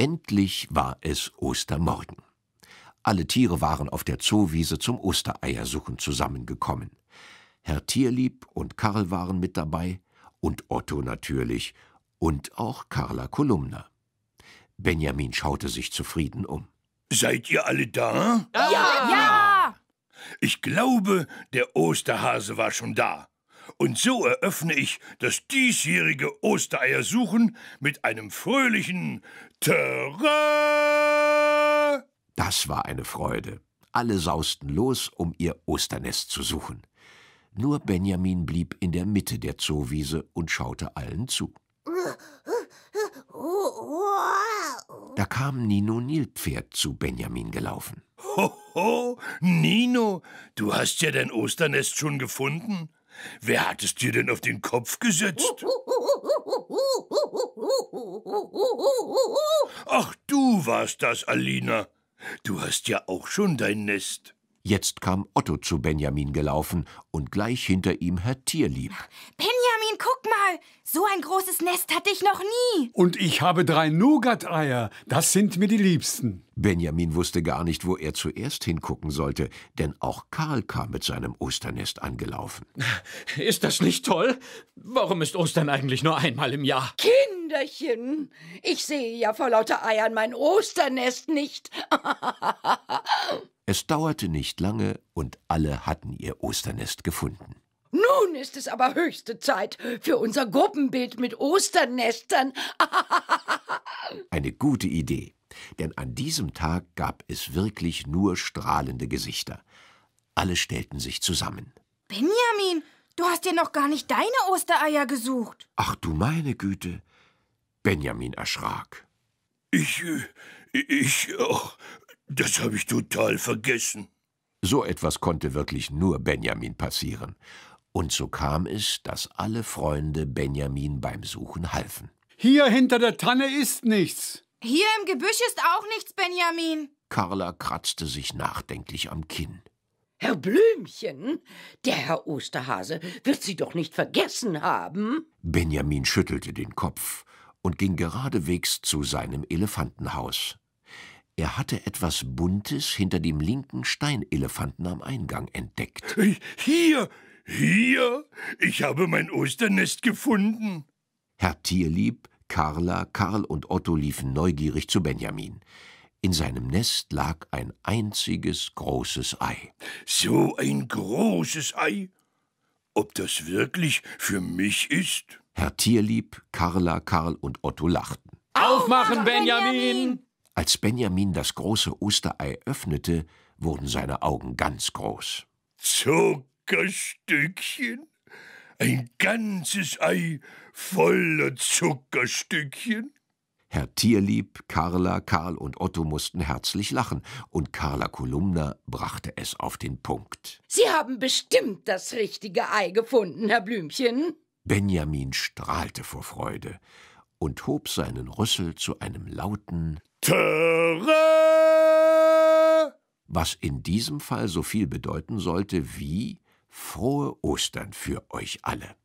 Endlich war es Ostermorgen. Alle Tiere waren auf der Zoowiese zum Ostereiersuchen zusammengekommen. Herr Tierlieb und Karl waren mit dabei und Otto natürlich und auch Carla Kolumna. Benjamin schaute sich zufrieden um. Seid ihr alle da? Ja! ja! Ich glaube, der Osterhase war schon da. Und so eröffne ich das diesjährige Ostereiersuchen mit einem fröhlichen Terrain. Das war eine Freude. Alle sausten los, um ihr Osternest zu suchen. Nur Benjamin blieb in der Mitte der Zoowiese und schaute allen zu. Da kam Nino Nilpferd zu Benjamin gelaufen. Hoho, ho, Nino, du hast ja dein Osternest schon gefunden? Wer hat es dir denn auf den Kopf gesetzt? Ach, du warst das, Alina. Du hast ja auch schon dein Nest. Jetzt kam Otto zu Benjamin gelaufen und gleich hinter ihm Herr Tierlieb. Benjamin, guck mal, so ein großes Nest hatte ich noch nie. Und ich habe drei Nougat-Eier. Das sind mir die liebsten. Benjamin wusste gar nicht, wo er zuerst hingucken sollte, denn auch Karl kam mit seinem Osternest angelaufen. Ist das nicht toll? Warum ist Ostern eigentlich nur einmal im Jahr? Kinderchen, ich sehe ja vor lauter Eiern mein Osternest nicht. es dauerte nicht lange und alle hatten ihr Osternest gefunden. Nun ist es aber höchste Zeit für unser Gruppenbild mit Osternestern. Eine gute Idee, denn an diesem Tag gab es wirklich nur strahlende Gesichter. Alle stellten sich zusammen. Benjamin, du hast dir noch gar nicht deine Ostereier gesucht. Ach du meine Güte. Benjamin erschrak. Ich, ich ach, oh, Das habe ich total vergessen. So etwas konnte wirklich nur Benjamin passieren. Und so kam es, dass alle Freunde Benjamin beim Suchen halfen. Hier hinter der Tanne ist nichts. Hier im Gebüsch ist auch nichts, Benjamin. Carla kratzte sich nachdenklich am Kinn. Herr Blümchen, der Herr Osterhase wird Sie doch nicht vergessen haben. Benjamin schüttelte den Kopf und ging geradewegs zu seinem Elefantenhaus. Er hatte etwas Buntes hinter dem linken Steinelefanten am Eingang entdeckt. Äh, hier, hier, ich habe mein Osternest gefunden. Herr Tierlieb, Karla, Karl und Otto liefen neugierig zu Benjamin. In seinem Nest lag ein einziges großes Ei. So ein großes Ei? Ob das wirklich für mich ist? Herr Tierlieb, Karla, Karl und Otto lachten. Aufmachen, Benjamin! Als Benjamin das große Osterei öffnete, wurden seine Augen ganz groß. So Zuckerstückchen? Ein ganzes Ei voller Zuckerstückchen? Herr Tierlieb, Carla, Karl und Otto mussten herzlich lachen, und Carla Kolumna brachte es auf den Punkt. Sie haben bestimmt das richtige Ei gefunden, Herr Blümchen. Benjamin strahlte vor Freude und hob seinen Rüssel zu einem lauten Töre, was in diesem Fall so viel bedeuten sollte wie Frohe Ostern für euch alle.